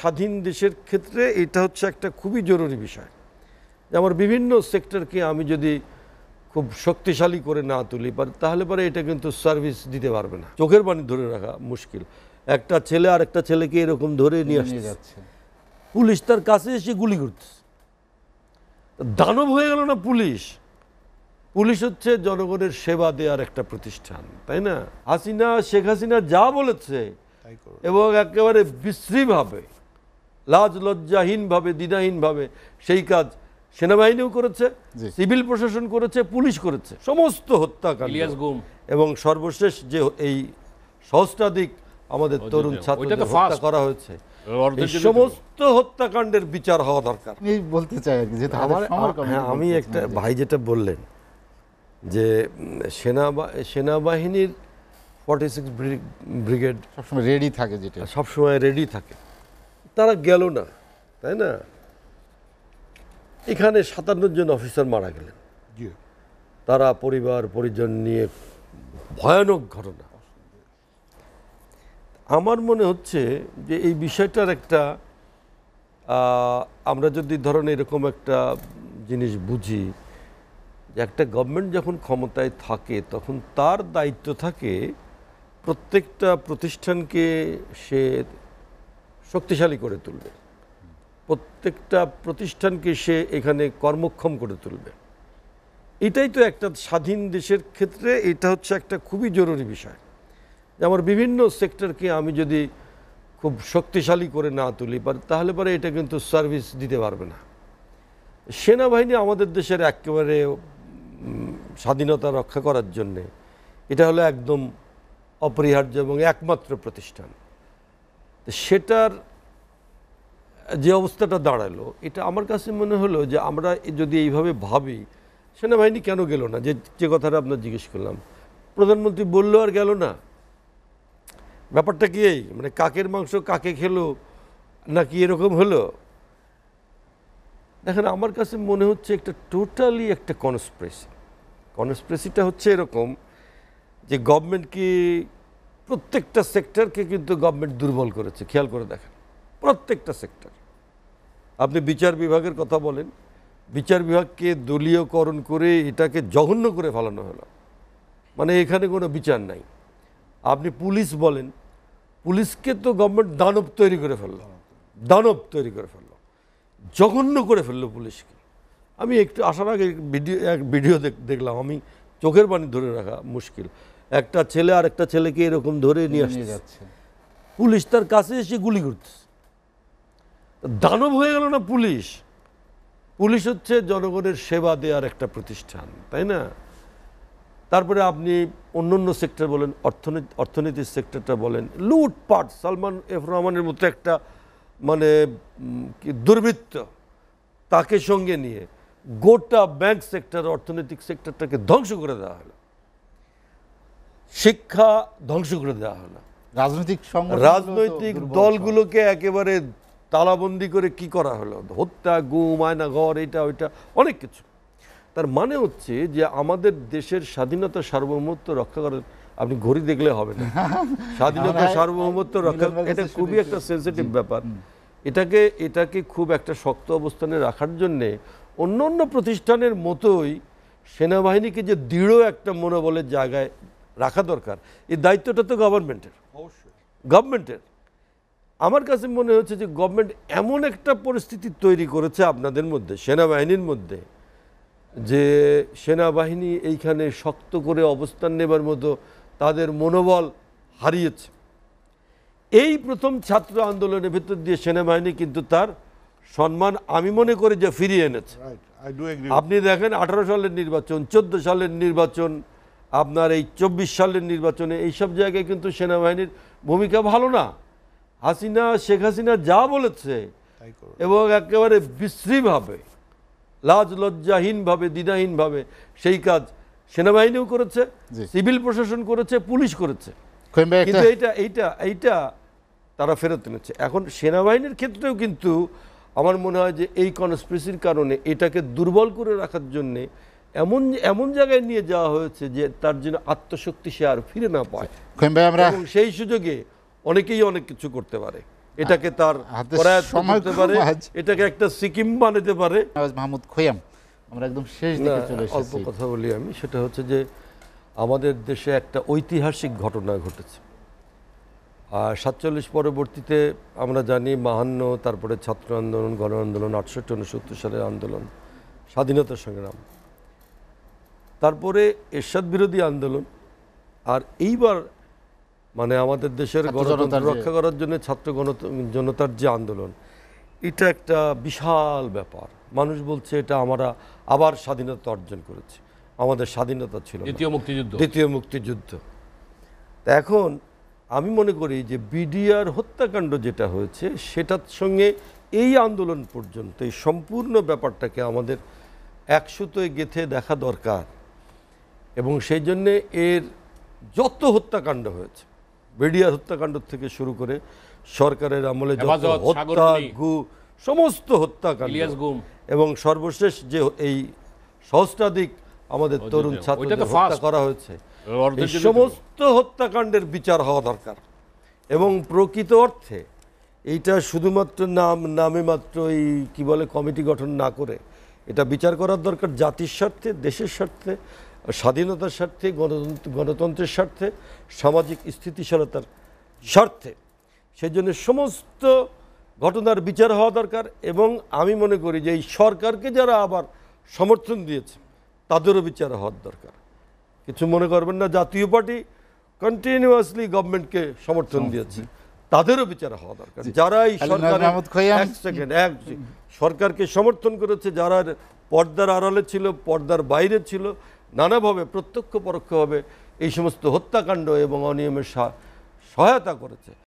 স্বাধীন দেশের ক্ষেত্রে এটা হচ্ছে একটা খুবই জরুরি বিষয় যেমন বিভিন্ন সেক্টরকে আমি যদি খুব শক্তিশালী করে না তুলি তাহলে পরে এটা কিন্তু সার্ভিস দিতে পারবে না চোখের পানি ধরে রাখা মুশকিল একটা ছেলে আর একটা ছেলেকে এরকম ধরে নিয়ে আসতে যাচ্ছে পুলিশ তার কাছে এসে গুলি করতেছে দানব হয়ে গেল না পুলিশ পুলিশ হচ্ছে জনগণের সেবা দেওয়ার একটা প্রতিষ্ঠান তাই না হাসিনা শেখ হাসিনা যা বলেছে এবং একেবারে বিশ্রীভাবে লাজ লজ্জাহীনভাবে দ্বিধাহীনভাবে সেই কাজ সেনাবাহিনীও করেছে সিভিল প্রশাসন করেছে পুলিশ করেছে সমস্ত হত্যাকাণ্ড এবং সর্বশেষ যে এই সহস্রাধিক আমাদের তরুণ ছাত্রদের হত্যা করা হয়েছে সমস্ত হত্যাকাণ্ডের বিচার হওয়া দরকার বলতে চাই হ্যাঁ, আমি একটা ভাই যেটা বললেন যে সেনা সেনাবাহিনীর ফর্টি সিক্স ব্রিগেড সবসময় রেডি থাকে যেটা সবসময় রেডি থাকে তারা গেল না তাই না এখানে সাতান্ন জন অফিসার মারা গেলেন তারা পরিবার পরিজন নিয়ে ভয়ানক ঘটনা আমার মনে হচ্ছে যে এই বিষয়টার একটা আমরা যদি ধরেন এরকম একটা জিনিস বুঝি যে একটা গভর্নমেন্ট যখন ক্ষমতায় থাকে তখন তার দায়িত্ব থাকে প্রত্যেকটা প্রতিষ্ঠানকে সে শক্তিশালী করে তুলবে প্রত্যেকটা প্রতিষ্ঠানকে সে এখানে কর্মক্ষম করে তুলবে এটাই তো একটা স্বাধীন দেশের ক্ষেত্রে এটা হচ্ছে একটা খুবই জরুরি বিষয় আমার বিভিন্ন সেক্টরকে আমি যদি খুব শক্তিশালী করে না তুলি তাহলে পরে এটা কিন্তু সার্ভিস দিতে পারবে না সেনাবাহিনী আমাদের দেশের একেবারে স্বাধীনতা রক্ষা করার জন্যে এটা হলো একদম অপরিহার্য এবং একমাত্র প্রতিষ্ঠান সেটার যে অবস্থাটা দাঁড়ালো এটা আমার কাছে মনে হলো যে আমরা যদি এইভাবে ভাবি সেনাবাহিনী কেন গেল না যে যে কথাটা আপনার জিজ্ঞেস করলাম প্রধানমন্ত্রী বললো আর গেল না ব্যাপারটা কি এই মানে কাকের মাংস কাকে খেলো নাকি এরকম হলো দেখেন আমার কাছে মনে হচ্ছে একটা টোটালি একটা কনস্প্রেসি কনস্প্রেসিটা হচ্ছে এরকম যে গভর্নমেন্টকে প্রত্যেকটা সেক্টরকে কিন্তু গভর্নমেন্ট দুর্বল করেছে খেয়াল করে দেখেন প্রত্যেকটা সেক্টর আপনি বিচার বিভাগের কথা বলেন বিচার বিভাগকে দলীয়করণ করে এটাকে জঘন্য করে ফেলানো হলো মানে এখানে কোনো বিচার নাই আপনি পুলিশ বলেন পুলিশকে তো গভর্নমেন্ট দানব তৈরি করে ফেললো দানব তৈরি করে ফেললো জঘন্য করে ফেললো পুলিশকে আমি একটু আসার আগে ভিডিও এক ভিডিও দেখলাম আমি চোখের পানি ধরে রাখা মুশকিল একটা ছেলে আর একটা ছেলেকে এরকম ধরে নিয়ে আসতে যাচ্ছে পুলিশ তার কাছে এসে গুলি করতে দানব হয়ে গেল না পুলিশ পুলিশ হচ্ছে জনগণের সেবা দেওয়ার একটা প্রতিষ্ঠান তাই না তারপরে আপনি অন্য অন্য সেক্টর বলেন অর্থনীতি অর্থনীতির সেক্টরটা বলেন লুটপাট সালমান এফ রহমানের মতো একটা মানে দুর্বৃত্ত তাকে সঙ্গে নিয়ে গোটা ব্যাংক সেক্টর অর্থনৈতিক সেক্টরটাকে ধ্বংস করে দেওয়া হলো শিক্ষা ধ্বংস করে দেওয়া হলো রাজনৈতিক রাজনৈতিক দলগুলোকে একেবারে তালাবন্দি করে কি করা হলো হত্যা গুম আয়না ঘর এটা ওইটা অনেক কিছু তার মানে হচ্ছে যে আমাদের দেশের স্বাধীনতা সার্বভৌমত্ব রক্ষা করার আপনি ঘড়ি দেখলে হবে না স্বাধীনতা সার্বভৌমত্ব রক্ষা এটা খুবই একটা সেন্সিটিভ ব্যাপার এটাকে এটাকে খুব একটা শক্ত অবস্থানে রাখার জন্যে অন্য অন্য প্রতিষ্ঠানের মতোই সেনাবাহিনীকে যে দৃঢ় একটা মনোবলের জায়গায় রাখা দরকার এই দায়িত্বটা তো গভর্নমেন্টের গভর্নমেন্টের আমার কাছে মনে হচ্ছে যে গভর্নমেন্ট এমন একটা পরিস্থিতি তৈরি করেছে আপনাদের মধ্যে সেনাবাহিনীর মধ্যে যে সেনাবাহিনী এইখানে শক্ত করে অবস্থান নেবার মতো তাদের মনোবল হারিয়েছে এই প্রথম ছাত্র আন্দোলনের ভেতর দিয়ে সেনাবাহিনী কিন্তু তার সম্মান আমি মনে করি যে ফিরিয়ে এনেছে আপনি দেখেন আঠারো সালের নির্বাচন চোদ্দ সালের নির্বাচন আপনার এই চব্বিশ সালের নির্বাচনে এইসব জায়গায় কিন্তু সেনাবাহিনীর ভূমিকা ভালো না হাসিনা শেখ হাসিনা যা বলেছে এবং একেবারে বিশ্রীভাবে লাজ লজ্জাহীনভাবে দ্বিধাহীনভাবে সেই কাজ সেনাবাহিনীও করেছে সিভিল প্রশাসন করেছে পুলিশ করেছে কিন্তু এইটা এইটা এইটা তারা ফেরত এনেছে এখন সেনাবাহিনীর ক্ষেত্রেও কিন্তু আমার মনে হয় যে এই কনস্পিরেসির কারণে এটাকে দুর্বল করে রাখার জন্যে এমন এমন জায়গায় নিয়ে যাওয়া হয়েছে যে তার জন্য আত্মশক্তি সে আর ফিরে না পায় আমরা সেই সুযোগে অনেকেই অনেক কিছু করতে পারে এটাকে তার পারে এটাকে একটা সিকিম বানাতে পারে মাহমুদ খোয়াম আমরা একদম শেষ অল্প কথা বলি আমি সেটা হচ্ছে যে আমাদের দেশে একটা ঐতিহাসিক ঘটনা ঘটেছে আর সাতচল্লিশ পরবর্তীতে আমরা জানি মাহান্ন তারপরে ছাত্র আন্দোলন গণ আন্দোলন আটষট্টি উনসত্তর সালের আন্দোলন স্বাধীনতা সংগ্রাম তারপরে এরশাদ বিরোধী আন্দোলন আর এইবার মানে আমাদের দেশের গণতন্ত্র রক্ষা করার জন্য ছাত্র জনতার যে আন্দোলন এটা একটা বিশাল ব্যাপার মানুষ বলছে এটা আমরা আবার স্বাধীনতা অর্জন করেছি আমাদের স্বাধীনতা ছিল দ্বিতীয় মুক্তিযুদ্ধ দ্বিতীয় মুক্তিযুদ্ধ এখন আমি মনে করি যে বিডিআর হত্যাকাণ্ড যেটা হয়েছে সেটার সঙ্গে এই আন্দোলন পর্যন্ত এই সম্পূর্ণ ব্যাপারটাকে আমাদের একসুতোয় গেথে দেখা দরকার এবং সেই জন্যে এর যত হত্যাকাণ্ড হয়েছে বেডিয়ার হত্যাকাণ্ড থেকে শুরু করে সরকারের আমলে হত্যা সমস্ত হত্যাকাণ্ড এবং সর্বশেষ যে এই সহস্রাধিক আমাদের তরুণ ছাত্র হত্যা করা হয়েছে সমস্ত হত্যাকাণ্ডের বিচার হওয়া দরকার এবং প্রকৃত অর্থে এইটা শুধুমাত্র নাম নামে মাত্র এই কী বলে কমিটি গঠন না করে এটা বিচার করার দরকার জাতির স্বার্থে দেশের স্বার্থে স্বাধীনতার স্বার্থে গণতন্ত্র গণতন্ত্রের স্বার্থে সামাজিক স্থিতিশীলতার স্বার্থে সেই জন্য সমস্ত ঘটনার বিচার হওয়া দরকার এবং আমি মনে করি যে এই সরকারকে যারা আবার সমর্থন দিয়েছে তাদেরও বিচার হওয়ার দরকার কিছু মনে করবেন না জাতীয় পার্টি কন্টিনিউয়াসলি গভর্নমেন্টকে সমর্থন দিয়েছে তাদেরও বিচার হওয়া দরকার যারা এই সরকার সরকারকে সমর্থন করেছে যারা পর্দার আড়ালে ছিল পর্দার বাইরে ছিল নানাভাবে প্রত্যক্ষ পরোক্ষভাবে এই সমস্ত হত্যাকাণ্ড এবং অনিয়মের সহায়তা করেছে